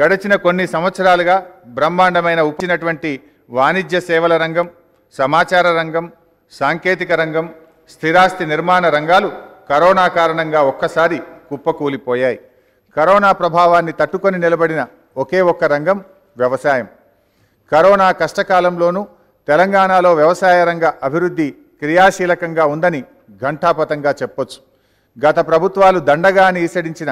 గడచిన కొన్ని సంవత్సరాలుగా బ్రహ్మాండమైన ఉపచినటువంటి వాణిజ్య సేవల రంగం సమాచార రంగం సాంకేతిక రంగం స్థిరాస్తి నిర్మాణ రంగాలు కరోనా కారణంగా ఒక్కసారి కుప్పకూలిపోయాయి కరోనా ప్రభావాన్ని తట్టుకొని నిలబడిన ఒకే ఒక్క రంగం వ్యవసాయం కరోనా కష్టకాలంలోనూ తెలంగాణలో వ్యవసాయ రంగ అభివృద్ధి క్రియాశీలకంగా ఉందని ఘంటాపథంగా చెప్పొచ్చు గత ప్రభుత్వాలు దండగాని ఈసడించిన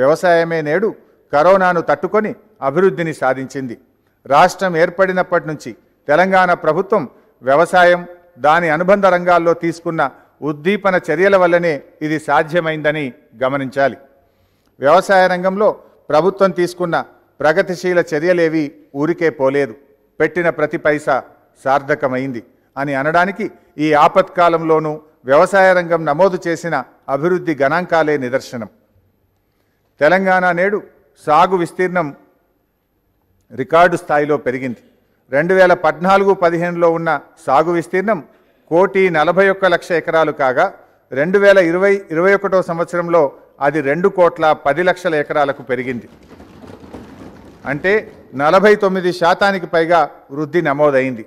వ్యవసాయమే నేడు కరోనాను తట్టుకొని అభివృద్ధిని సాధించింది రాష్ట్రం ఏర్పడినప్పటి నుంచి తెలంగాణ ప్రభుత్వం వ్యవసాయం దాని అనుబంధ రంగాల్లో తీసుకున్న ఉద్దీపన చర్యల వల్లనే ఇది సాధ్యమైందని గమనించాలి వ్యవసాయ రంగంలో ప్రభుత్వం తీసుకున్న ప్రగతిశీల చర్యలేవి ఊరికే పోలేదు పెట్టిన ప్రతి పైసా సార్థకమైంది అని అనడానికి ఈ ఆపత్కాలంలోనూ వ్యవసాయ రంగం నమోదు చేసిన అభివృద్ధి గణాంకాలే నిదర్శనం తెలంగాణ నేడు సాగు విస్తీర్ణం రికార్డు స్థాయిలో పెరిగింది రెండు వేల పద్నాలుగు పదిహేనులో ఉన్న సాగు విస్తీర్ణం కోటి నలభై ఒక్క లక్ష ఎకరాలు కాగా రెండు వేల ఇరవై ఇరవై ఒకటో సంవత్సరంలో అది రెండు కోట్ల పది లక్షల ఎకరాలకు పెరిగింది అంటే నలభై తొమ్మిది శాతానికి పైగా వృద్ధి నమోదైంది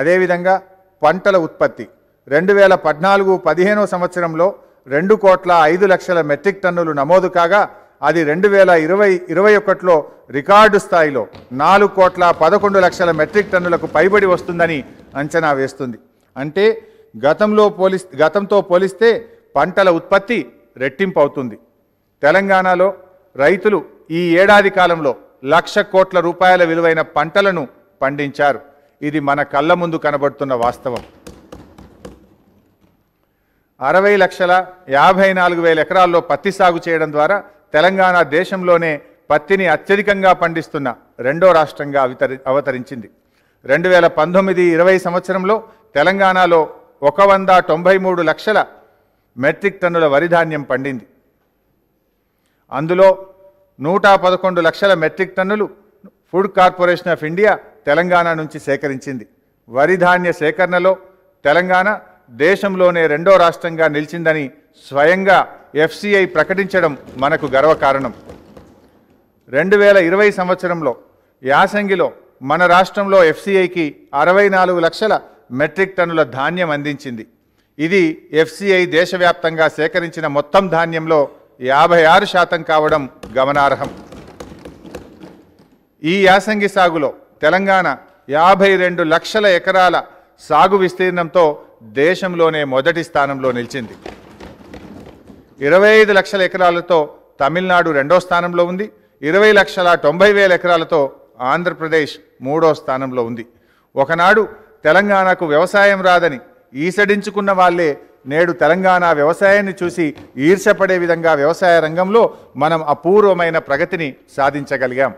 అదేవిధంగా పంటల ఉత్పత్తి రెండు వేల పద్నాలుగు పదిహేనో సంవత్సరంలో రెండు కోట్ల ఐదు లక్షల మెట్రిక్ టన్నులు నమోదు కాగా అది రెండు వేల ఇరవై ఇరవై ఒకటిలో రికార్డు స్థాయిలో నాలుగు కోట్ల పదకొండు లక్షల మెట్రిక్ టన్నులకు పైబడి వస్తుందని అంచనా వేస్తుంది అంటే గతంలో పోలి గతంతో పోలిస్తే పంటల ఉత్పత్తి రెట్టింపు అవుతుంది తెలంగాణలో రైతులు ఈ ఏడాది కాలంలో లక్ష కోట్ల రూపాయల విలువైన పంటలను పండించారు ఇది మన కళ్ళ ముందు కనబడుతున్న వాస్తవం అరవై లక్షల యాభై నాలుగు వేల ఎకరాల్లో పత్తి సాగు చేయడం ద్వారా తెలంగాణ దేశంలోనే పత్తిని అత్యధికంగా పండిస్తున్న రెండో రాష్ట్రంగా అవతరి అవతరించింది రెండు వేల పంతొమ్మిది ఇరవై సంవత్సరంలో తెలంగాణలో ఒక వంద తొంభై మూడు లక్షల మెట్రిక్ టన్నుల వరిధాన్యం పండింది అందులో నూట పదకొండు లక్షల మెట్రిక్ టన్నులు Food Corporation of India Telangana నుంచి సేకరించింది వరిధాన్య సేకరణలో తెలంగాణ దేశంలోనే రెండో రాష్ట్రంగా నిలిచిందని స్వయంగా ఎఫ్సిఐ ప్రకటించడం మనకు గర్వకారణం రెండు వేల ఇరవై సంవత్సరంలో యాసంగిలో మన రాష్ట్రంలో ఎఫ్సిఐకి అరవై నాలుగు లక్షల మెట్రిక్ టన్నుల ధాన్యం అందించింది ఇది ఎఫ్సిఐ దేశవ్యాప్తంగా సేకరించిన మొత్తం ధాన్యంలో యాభై ఆరు శాతం కావడం గమనార్హం ఈ యాసంగి సాగులో తెలంగాణ యాభై రెండు లక్షల ఎకరాల సాగు విస్తీర్ణంతో దేశంలోనే మొదటి స్థానంలో నిలిచింది ఇరవై ఐదు లక్షల ఎకరాలతో తమిళనాడు రెండో స్థానంలో ఉంది ఇరవై లక్షల తొంభై వేల ఎకరాలతో ఆంధ్రప్రదేశ్ మూడో స్థానంలో ఉంది ఒకనాడు తెలంగాణకు వ్యవసాయం రాదని ఈసడించుకున్న వాళ్ళే నేడు తెలంగాణ వ్యవసాయాన్ని చూసి ఈర్షపడే విధంగా వ్యవసాయ రంగంలో మనం అపూర్వమైన ప్రగతిని సాధించగలిగాం